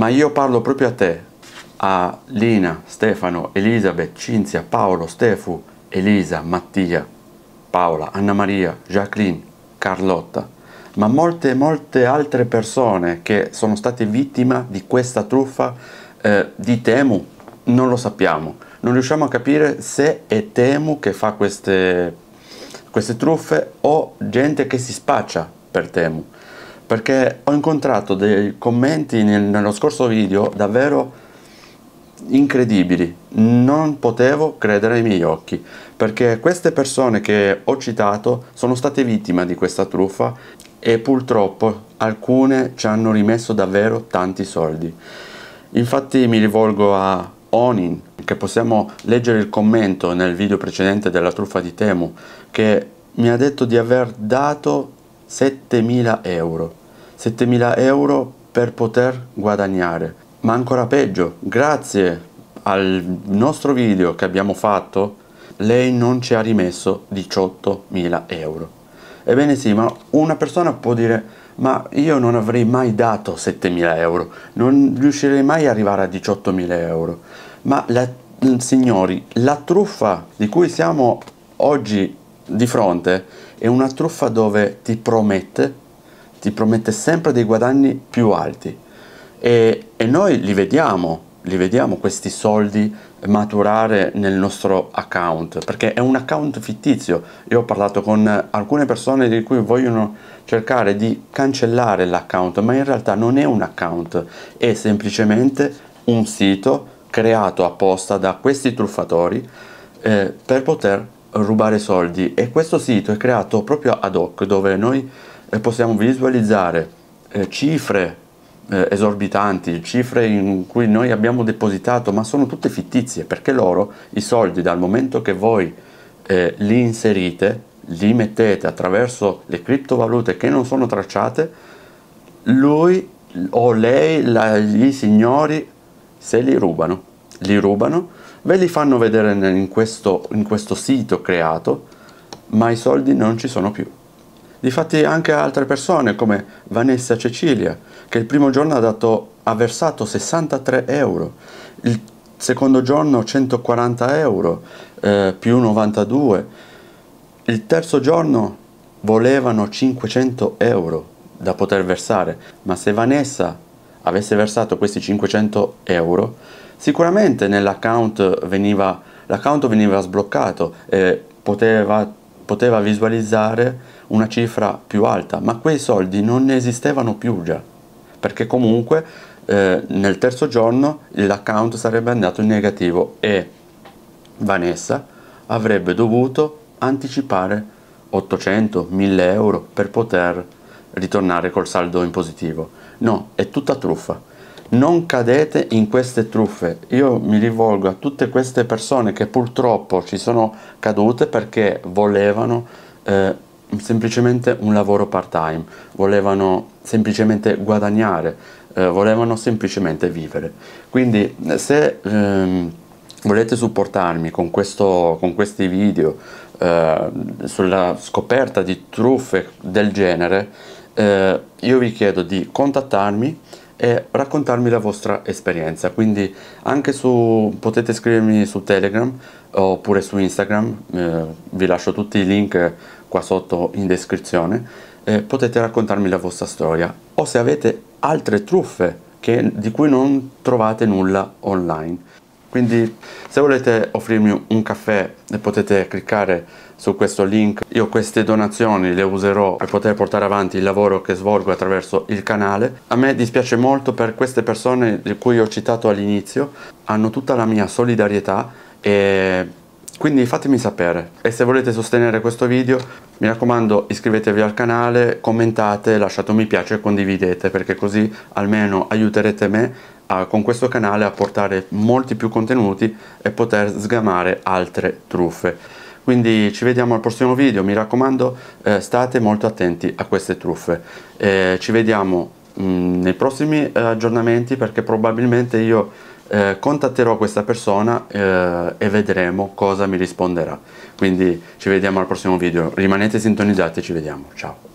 ma io parlo proprio a te, a Lina, Stefano, Elisabeth, Cinzia, Paolo, Stefu, Elisa, Mattia, Paola, Anna Maria, Jacqueline, Carlotta, ma molte molte altre persone che sono state vittime di questa truffa eh, di Temu, non lo sappiamo, non riusciamo a capire se è Temu che fa queste, queste truffe o gente che si spaccia per Temu perché ho incontrato dei commenti nel, nello scorso video davvero incredibili, non potevo credere ai miei occhi, perché queste persone che ho citato sono state vittime di questa truffa e purtroppo alcune ci hanno rimesso davvero tanti soldi. Infatti mi rivolgo a Onin, che possiamo leggere il commento nel video precedente della truffa di Temu, che mi ha detto di aver dato 7.000 euro. 7.000 euro per poter guadagnare. Ma ancora peggio, grazie al nostro video che abbiamo fatto, lei non ci ha rimesso 18.000 euro. Ebbene sì, ma una persona può dire ma io non avrei mai dato 7.000 euro, non riuscirei mai ad arrivare a 18.000 euro. Ma la, signori, la truffa di cui siamo oggi di fronte è una truffa dove ti promette ti promette sempre dei guadagni più alti e, e noi li vediamo, li vediamo questi soldi maturare nel nostro account perché è un account fittizio io ho parlato con alcune persone di cui vogliono cercare di cancellare l'account ma in realtà non è un account è semplicemente un sito creato apposta da questi truffatori eh, per poter rubare soldi e questo sito è creato proprio ad hoc dove noi possiamo visualizzare eh, cifre eh, esorbitanti, cifre in cui noi abbiamo depositato, ma sono tutte fittizie, perché loro, i soldi, dal momento che voi eh, li inserite, li mettete attraverso le criptovalute che non sono tracciate, lui o lei, la, gli signori, se li rubano, li rubano, ve li fanno vedere in questo, in questo sito creato, ma i soldi non ci sono più. Difatti anche altre persone come Vanessa Cecilia, che il primo giorno ha, dato, ha versato 63 euro, il secondo giorno 140 euro eh, più 92, il terzo giorno volevano 500 euro da poter versare, ma se Vanessa avesse versato questi 500 euro, sicuramente nell'account veniva, l'account veniva sbloccato e poteva poteva visualizzare una cifra più alta, ma quei soldi non ne esistevano più già, perché comunque eh, nel terzo giorno l'account sarebbe andato in negativo e Vanessa avrebbe dovuto anticipare 800, 1000 euro per poter ritornare col saldo in positivo. No, è tutta truffa non cadete in queste truffe. Io mi rivolgo a tutte queste persone che purtroppo ci sono cadute perché volevano eh, semplicemente un lavoro part-time, volevano semplicemente guadagnare, eh, volevano semplicemente vivere. Quindi se ehm, volete supportarmi con, questo, con questi video eh, sulla scoperta di truffe del genere, eh, io vi chiedo di contattarmi e raccontarmi la vostra esperienza. Quindi anche su, potete scrivermi su Telegram oppure su Instagram, eh, vi lascio tutti i link qua sotto in descrizione, eh, potete raccontarmi la vostra storia o se avete altre truffe che, di cui non trovate nulla online. Quindi se volete offrirmi un caffè potete cliccare su questo link. Io queste donazioni le userò per poter portare avanti il lavoro che svolgo attraverso il canale. A me dispiace molto per queste persone di cui ho citato all'inizio, hanno tutta la mia solidarietà e quindi fatemi sapere e se volete sostenere questo video mi raccomando iscrivetevi al canale commentate lasciate un mi piace e condividete perché così almeno aiuterete me a, con questo canale a portare molti più contenuti e poter sgamare altre truffe. Quindi ci vediamo al prossimo video, mi raccomando eh, state molto attenti a queste truffe. Eh, ci vediamo mh, mm, nei prossimi eh, aggiornamenti perché probabilmente io eh, contatterò questa persona eh, e vedremo cosa mi risponderà. Quindi ci vediamo al prossimo video, rimanete sintonizzati e ci vediamo, ciao!